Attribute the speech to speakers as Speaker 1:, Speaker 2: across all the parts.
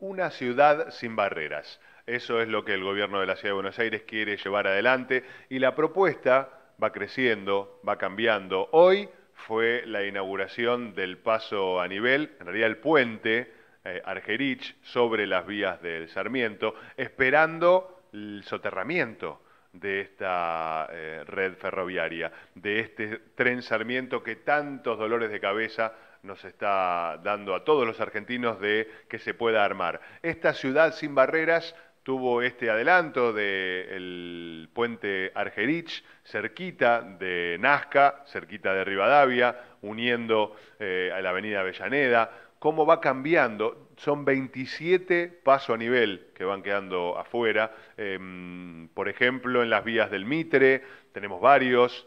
Speaker 1: una ciudad sin barreras. Eso es lo que el gobierno de la Ciudad de Buenos Aires quiere llevar adelante y la propuesta va creciendo, va cambiando. Hoy fue la inauguración del paso a nivel, en realidad el puente eh, Argerich sobre las vías del Sarmiento, esperando el soterramiento de esta eh, red ferroviaria, de este tren Sarmiento que tantos dolores de cabeza nos está dando a todos los argentinos de que se pueda armar. Esta ciudad sin barreras tuvo este adelanto del puente Argerich, cerquita de Nazca, cerquita de Rivadavia, uniendo eh, a la avenida Avellaneda, cómo va cambiando. Son 27 paso a nivel que van quedando afuera. Em, por ejemplo, en las vías del Mitre tenemos varios,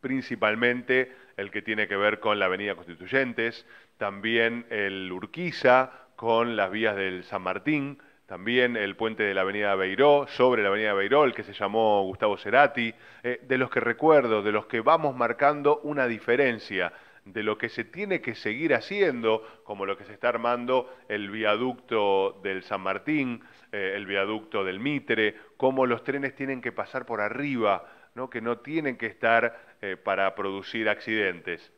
Speaker 1: principalmente el que tiene que ver con la Avenida Constituyentes, también el Urquiza con las vías del San Martín, también el puente de la Avenida Beiró, sobre la Avenida Beiró, el que se llamó Gustavo Cerati, eh, de los que recuerdo, de los que vamos marcando una diferencia de lo que se tiene que seguir haciendo, como lo que se está armando el viaducto del San Martín, eh, el viaducto del Mitre, cómo los trenes tienen que pasar por arriba, que no tienen que estar eh, para producir accidentes.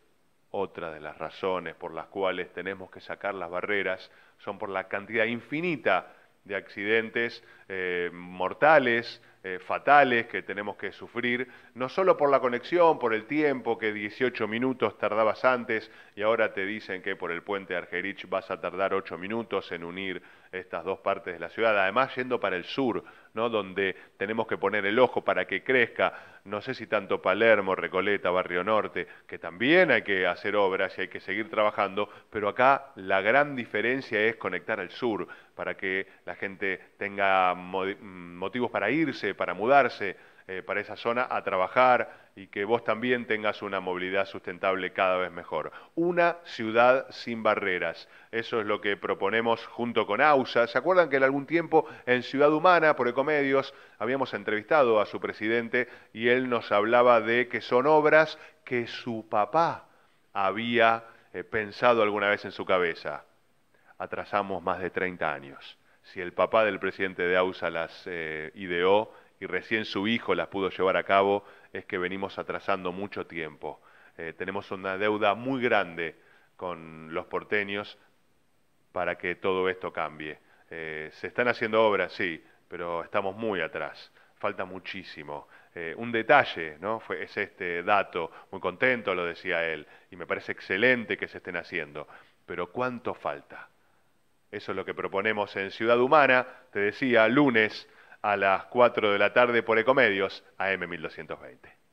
Speaker 1: Otra de las razones por las cuales tenemos que sacar las barreras son por la cantidad infinita de accidentes eh, mortales, eh, fatales que tenemos que sufrir, no solo por la conexión, por el tiempo, que 18 minutos tardabas antes y ahora te dicen que por el puente Argerich vas a tardar 8 minutos en unir estas dos partes de la ciudad, además yendo para el sur, ¿no? donde tenemos que poner el ojo para que crezca no sé si tanto Palermo, Recoleta, Barrio Norte, que también hay que hacer obras y hay que seguir trabajando, pero acá la gran diferencia es conectar al sur para que la gente tenga mm, motivos para irse, para mudarse eh, para esa zona a trabajar y que vos también tengas una movilidad sustentable cada vez mejor. Una ciudad sin barreras. Eso es lo que proponemos junto con AUSA. ¿Se acuerdan que en algún tiempo en Ciudad Humana, por Ecomedios, habíamos entrevistado a su presidente y él nos hablaba de que son obras que su papá había eh, pensado alguna vez en su cabeza? Atrasamos más de 30 años. Si el papá del presidente de AUSA las eh, ideó, y recién su hijo las pudo llevar a cabo, es que venimos atrasando mucho tiempo. Eh, tenemos una deuda muy grande con los porteños para que todo esto cambie. Eh, se están haciendo obras, sí, pero estamos muy atrás, falta muchísimo. Eh, un detalle, ¿no? Fue, es este dato, muy contento lo decía él, y me parece excelente que se estén haciendo, pero ¿cuánto falta? Eso es lo que proponemos en Ciudad Humana, te decía, lunes a las 4 de la tarde por Ecomedios, AM 1220.